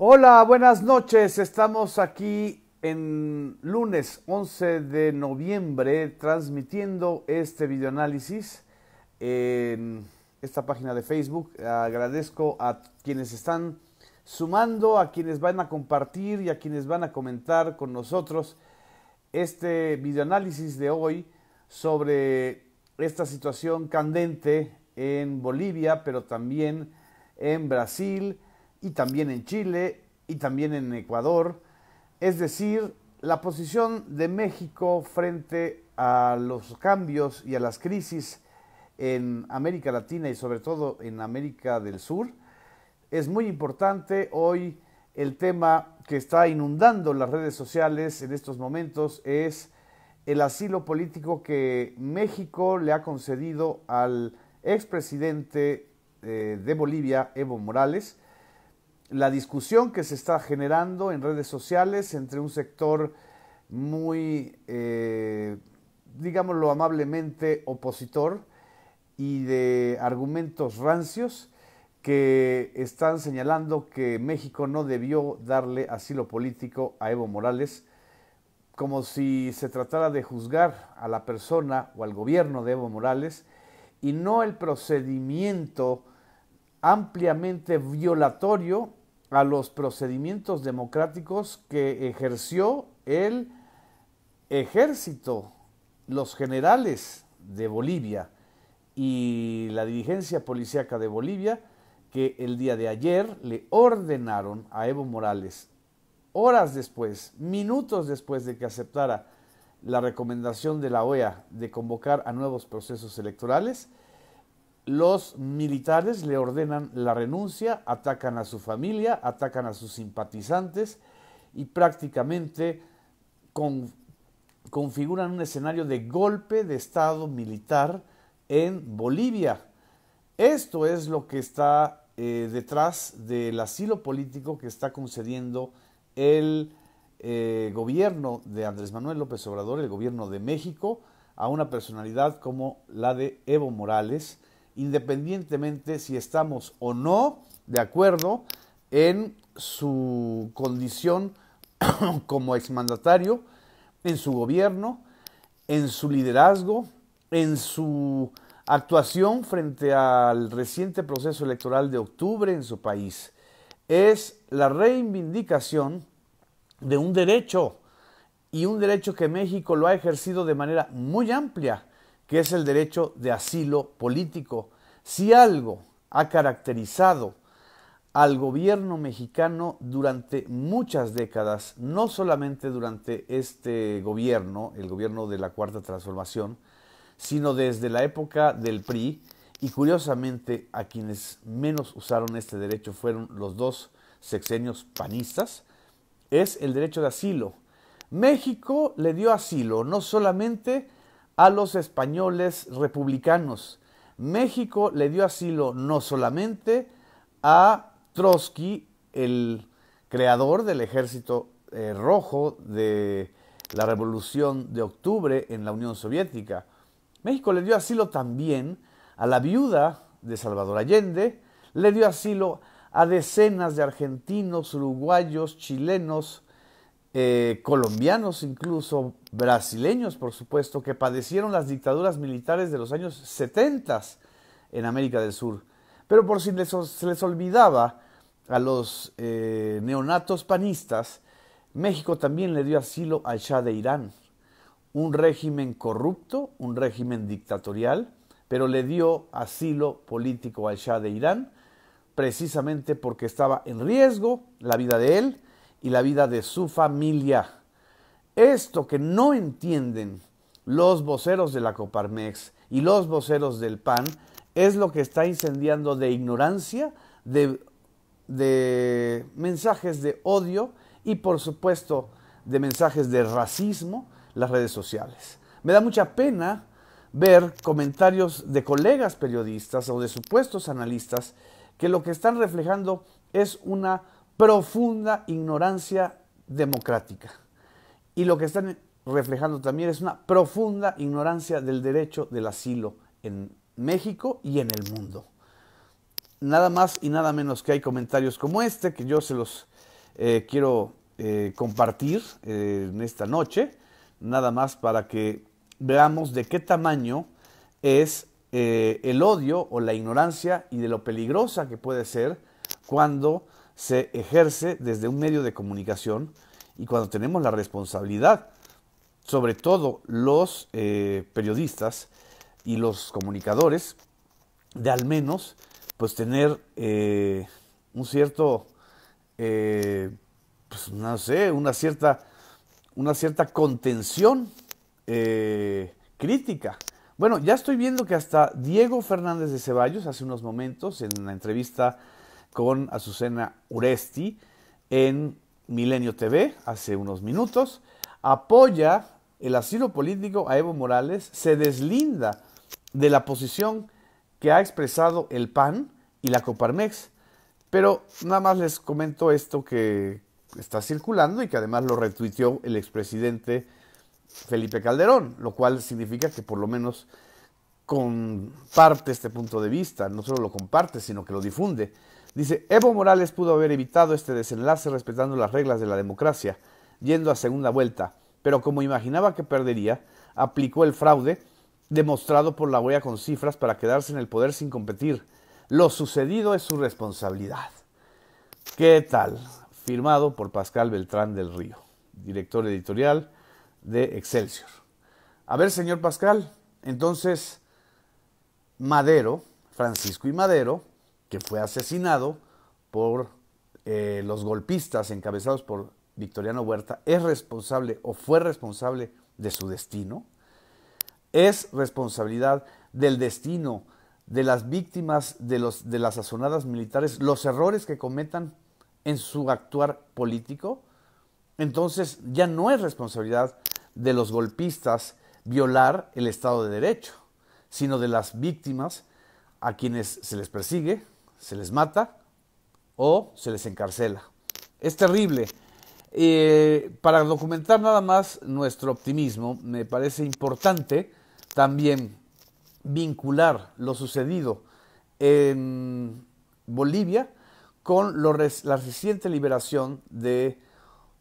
Hola, buenas noches. Estamos aquí en lunes 11 de noviembre transmitiendo este videoanálisis en esta página de Facebook. Agradezco a quienes están sumando, a quienes van a compartir y a quienes van a comentar con nosotros este videoanálisis de hoy sobre esta situación candente en Bolivia, pero también en Brasil y también en Chile y también en Ecuador, es decir, la posición de México frente a los cambios y a las crisis en América Latina y sobre todo en América del Sur. Es muy importante hoy el tema que está inundando las redes sociales en estos momentos es el asilo político que México le ha concedido al expresidente eh, de Bolivia, Evo Morales, la discusión que se está generando en redes sociales entre un sector muy, eh, digámoslo amablemente, opositor y de argumentos rancios que están señalando que México no debió darle asilo político a Evo Morales, como si se tratara de juzgar a la persona o al gobierno de Evo Morales y no el procedimiento ampliamente violatorio a los procedimientos democráticos que ejerció el ejército, los generales de Bolivia y la dirigencia policíaca de Bolivia, que el día de ayer le ordenaron a Evo Morales, horas después, minutos después de que aceptara la recomendación de la OEA de convocar a nuevos procesos electorales, los militares le ordenan la renuncia, atacan a su familia, atacan a sus simpatizantes y prácticamente configuran un escenario de golpe de Estado militar en Bolivia. Esto es lo que está eh, detrás del asilo político que está concediendo el eh, gobierno de Andrés Manuel López Obrador, el gobierno de México, a una personalidad como la de Evo Morales, independientemente si estamos o no de acuerdo en su condición como exmandatario, en su gobierno, en su liderazgo, en su actuación frente al reciente proceso electoral de octubre en su país. Es la reivindicación de un derecho y un derecho que México lo ha ejercido de manera muy amplia que es el derecho de asilo político. Si algo ha caracterizado al gobierno mexicano durante muchas décadas, no solamente durante este gobierno, el gobierno de la Cuarta Transformación, sino desde la época del PRI, y curiosamente a quienes menos usaron este derecho fueron los dos sexenios panistas, es el derecho de asilo. México le dio asilo no solamente a los españoles republicanos. México le dio asilo no solamente a Trotsky, el creador del ejército eh, rojo de la revolución de octubre en la Unión Soviética. México le dio asilo también a la viuda de Salvador Allende, le dio asilo a decenas de argentinos, uruguayos, chilenos, eh, colombianos, incluso brasileños, por supuesto, que padecieron las dictaduras militares de los años 70 en América del Sur. Pero por si les, se les olvidaba a los eh, neonatos panistas, México también le dio asilo al Shah de Irán, un régimen corrupto, un régimen dictatorial, pero le dio asilo político al Shah de Irán, precisamente porque estaba en riesgo la vida de él y la vida de su familia. Esto que no entienden los voceros de la Coparmex y los voceros del PAN es lo que está incendiando de ignorancia, de, de mensajes de odio y por supuesto de mensajes de racismo las redes sociales. Me da mucha pena ver comentarios de colegas periodistas o de supuestos analistas que lo que están reflejando es una profunda ignorancia democrática. Y lo que están reflejando también es una profunda ignorancia del derecho del asilo en México y en el mundo. Nada más y nada menos que hay comentarios como este que yo se los eh, quiero eh, compartir eh, en esta noche, nada más para que veamos de qué tamaño es el odio o la ignorancia y de lo peligrosa que puede ser cuando se ejerce desde un medio de comunicación y cuando tenemos la responsabilidad, sobre todo los eh, periodistas y los comunicadores, de al menos pues tener eh, un cierto, eh, pues, no sé, una cierta, una cierta contención crítica. Bueno, ya estoy viendo que hasta Diego Fernández de Ceballos hace unos momentos en la entrevista con Azucena Uresti en Milenio TV hace unos minutos. Apoya el asilo político a Evo Morales, se deslinda de la posición que ha expresado el PAN y la Coparmex. Pero nada más les comento esto que está circulando y que además lo retuiteó el expresidente Felipe Calderón, lo cual significa que por lo menos comparte este punto de vista, no solo lo comparte, sino que lo difunde. Dice, Evo Morales pudo haber evitado este desenlace respetando las reglas de la democracia, yendo a segunda vuelta, pero como imaginaba que perdería, aplicó el fraude demostrado por la huella con cifras para quedarse en el poder sin competir. Lo sucedido es su responsabilidad. ¿Qué tal? Firmado por Pascal Beltrán del Río, director editorial de Excelsior. A ver, señor Pascal, entonces Madero, Francisco y Madero, que fue asesinado por eh, los golpistas encabezados por Victoriano Huerta, es responsable o fue responsable de su destino. Es responsabilidad del destino de las víctimas de, los, de las asonadas militares, los errores que cometan en su actuar político. Entonces ya no es responsabilidad de los golpistas violar el Estado de Derecho, sino de las víctimas a quienes se les persigue, se les mata o se les encarcela. Es terrible. Eh, para documentar nada más nuestro optimismo, me parece importante también vincular lo sucedido en Bolivia con la reciente liberación de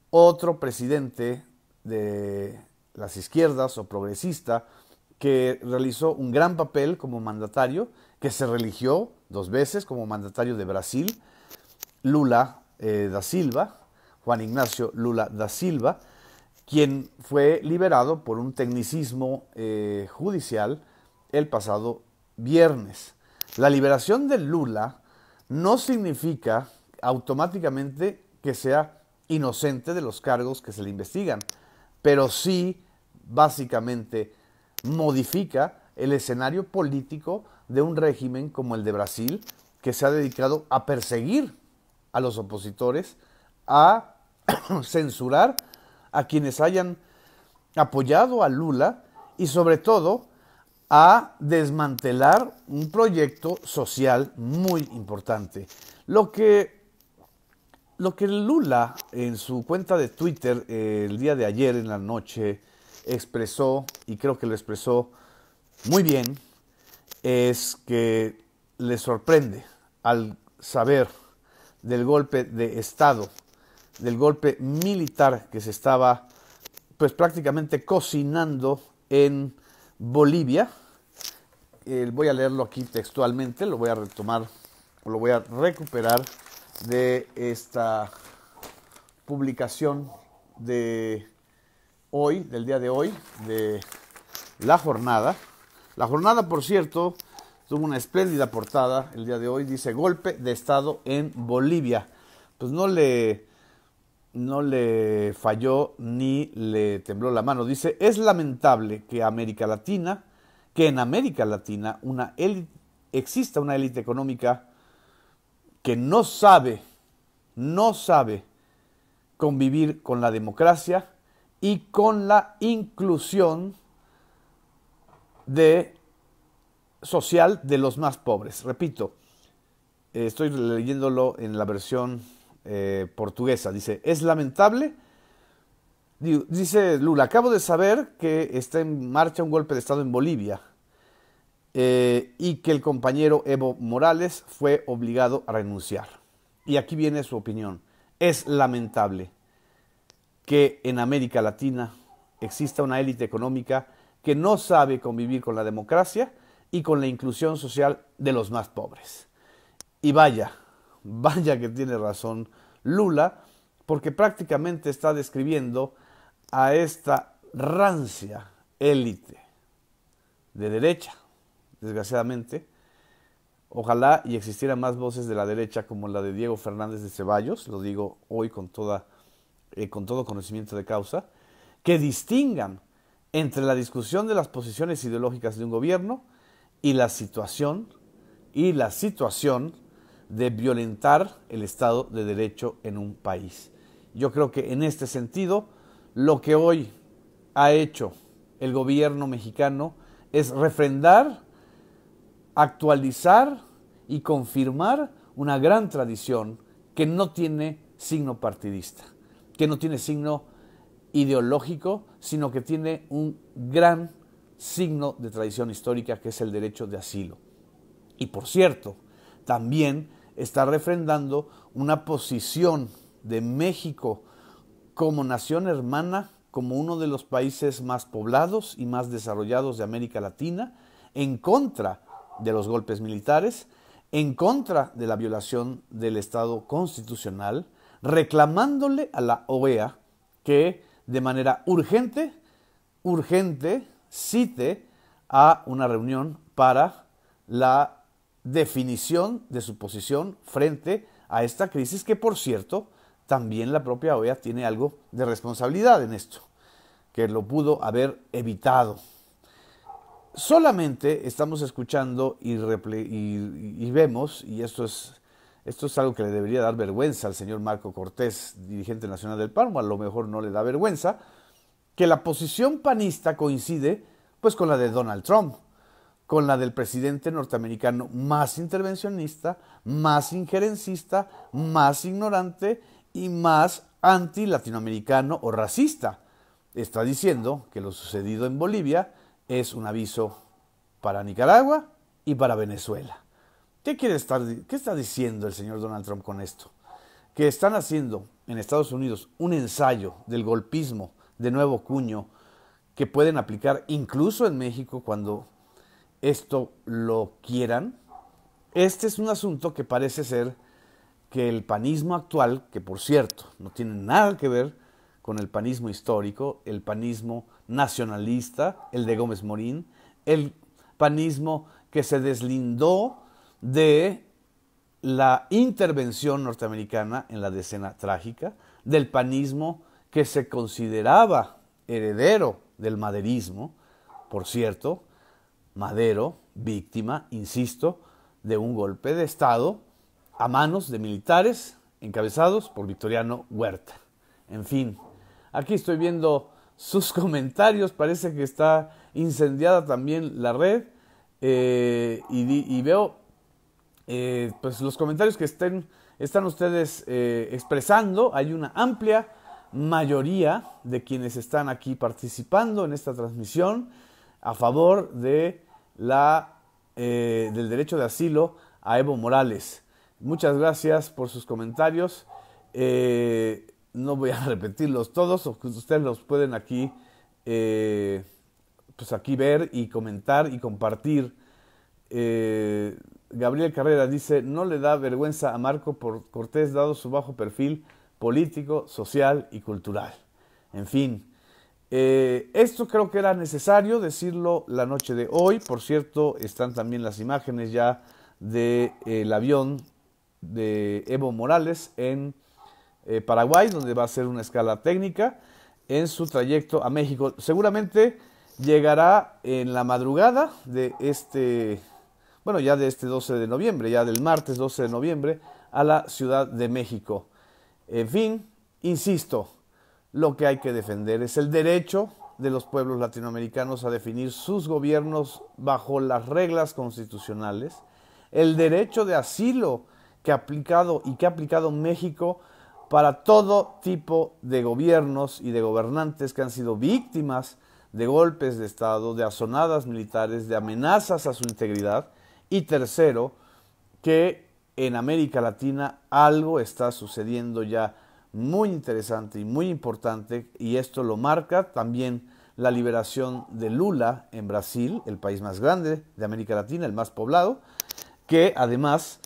otro presidente de las izquierdas o progresista que realizó un gran papel como mandatario, que se religió dos veces como mandatario de Brasil, Lula eh, da Silva, Juan Ignacio Lula da Silva, quien fue liberado por un tecnicismo eh, judicial el pasado viernes. La liberación de Lula no significa automáticamente que sea inocente de los cargos que se le investigan, pero sí básicamente modifica el escenario político de un régimen como el de Brasil, que se ha dedicado a perseguir a los opositores, a censurar a quienes hayan apoyado a Lula y sobre todo a desmantelar un proyecto social muy importante. Lo que, lo que Lula en su cuenta de Twitter eh, el día de ayer en la noche expresó, y creo que lo expresó muy bien es que le sorprende al saber del golpe de Estado, del golpe militar que se estaba pues prácticamente cocinando en Bolivia. voy a leerlo aquí textualmente, lo voy a retomar, lo voy a recuperar de esta publicación de hoy, del día de hoy, de la jornada. La jornada, por cierto, tuvo una espléndida portada el día de hoy. Dice golpe de Estado en Bolivia. Pues no le, no le falló ni le tembló la mano. Dice, es lamentable que América Latina, que en América Latina una exista una élite económica que no sabe, no sabe convivir con la democracia y con la inclusión de, social de los más pobres. Repito, eh, estoy leyéndolo en la versión eh, portuguesa. Dice, es lamentable. Dice Lula, acabo de saber que está en marcha un golpe de Estado en Bolivia eh, y que el compañero Evo Morales fue obligado a renunciar. Y aquí viene su opinión. Es lamentable que en América Latina exista una élite económica que no sabe convivir con la democracia y con la inclusión social de los más pobres. Y vaya, vaya que tiene razón Lula, porque prácticamente está describiendo a esta rancia élite de derecha, desgraciadamente. Ojalá y existieran más voces de la derecha como la de Diego Fernández de Ceballos, lo digo hoy con, toda, eh, con todo conocimiento de causa, que distingan entre la discusión de las posiciones ideológicas de un gobierno y la situación y la situación de violentar el Estado de Derecho en un país. Yo creo que en este sentido, lo que hoy ha hecho el gobierno mexicano es refrendar, actualizar y confirmar una gran tradición que no tiene signo partidista, que no tiene signo ideológico, sino que tiene un gran signo de tradición histórica que es el derecho de asilo. Y por cierto, también está refrendando una posición de México como nación hermana, como uno de los países más poblados y más desarrollados de América Latina, en contra de los golpes militares, en contra de la violación del Estado constitucional, reclamándole a la OEA que de manera urgente, urgente, cite a una reunión para la definición de su posición frente a esta crisis que, por cierto, también la propia OEA tiene algo de responsabilidad en esto, que lo pudo haber evitado. Solamente estamos escuchando y, vemos, y esto es esto es algo que le debería dar vergüenza al señor Marco Cortés, dirigente nacional del PAN, o a lo mejor no le da vergüenza, que la posición panista coincide pues con la de Donald Trump, con la del presidente norteamericano más intervencionista, más injerencista, más ignorante y más anti-latinoamericano o racista. Está diciendo que lo sucedido en Bolivia es un aviso para Nicaragua y para Venezuela. ¿Qué quiere estar, qué está diciendo el señor Donald Trump con esto? Que están haciendo en Estados Unidos un ensayo del golpismo de nuevo cuño que pueden aplicar incluso en México cuando esto lo quieran. Este es un asunto que parece ser que el panismo actual, que por cierto no tiene nada que ver con el panismo histórico, el panismo nacionalista, el de Gómez Morín, el panismo que se deslindó de la intervención norteamericana en la decena trágica, del panismo que se consideraba heredero del maderismo, por cierto, Madero, víctima, insisto, de un golpe de Estado a manos de militares encabezados por Victoriano Huerta. En fin, aquí estoy viendo sus comentarios, parece que está incendiada también la red eh, y veo eh, pues los comentarios que estén, están ustedes eh, expresando. Hay una amplia mayoría de quienes están aquí participando en esta transmisión a favor de la, eh, del derecho de asilo a Evo Morales. Muchas gracias por sus comentarios. no voy a repetirlos todos, ustedes los pueden aquí, pues aquí ver y comentar y compartir. Gabriel Carrera dice, no le da vergüenza a Marco por Cortés dado su bajo perfil político, social y cultural. En fin, eh, esto creo que era necesario decirlo la noche de hoy. Por cierto, están también las imágenes ya del eh, avión de Evo Morales en eh, Paraguay, donde va a ser una escala técnica en su trayecto a México. Seguramente llegará en la madrugada de este bueno, ya de este 12 de noviembre, ya del martes 12 de noviembre, a la Ciudad de México. En fin, insisto, lo que hay que defender es el derecho de los pueblos latinoamericanos a definir sus gobiernos bajo las reglas constitucionales, el derecho de asilo que ha aplicado y que ha aplicado México para todo tipo de gobiernos y de gobernantes que han sido víctimas de golpes de Estado, de asonadas militares, de amenazas a su integridad y tercero, que en América Latina algo está sucediendo ya muy interesante y muy importante y esto lo marca también la liberación de Lula en Brasil, el país más grande de América Latina, el más poblado, que además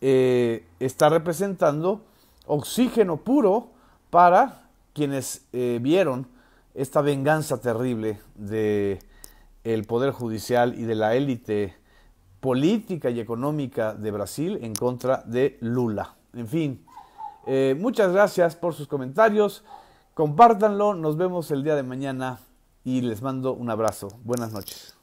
eh, está representando oxígeno puro para quienes eh, vieron esta venganza terrible del el poder judicial y de la élite política y económica de Brasil en contra de Lula. En fin, eh, muchas gracias por sus comentarios. Compártanlo, nos vemos el día de mañana y les mando un abrazo. Buenas noches.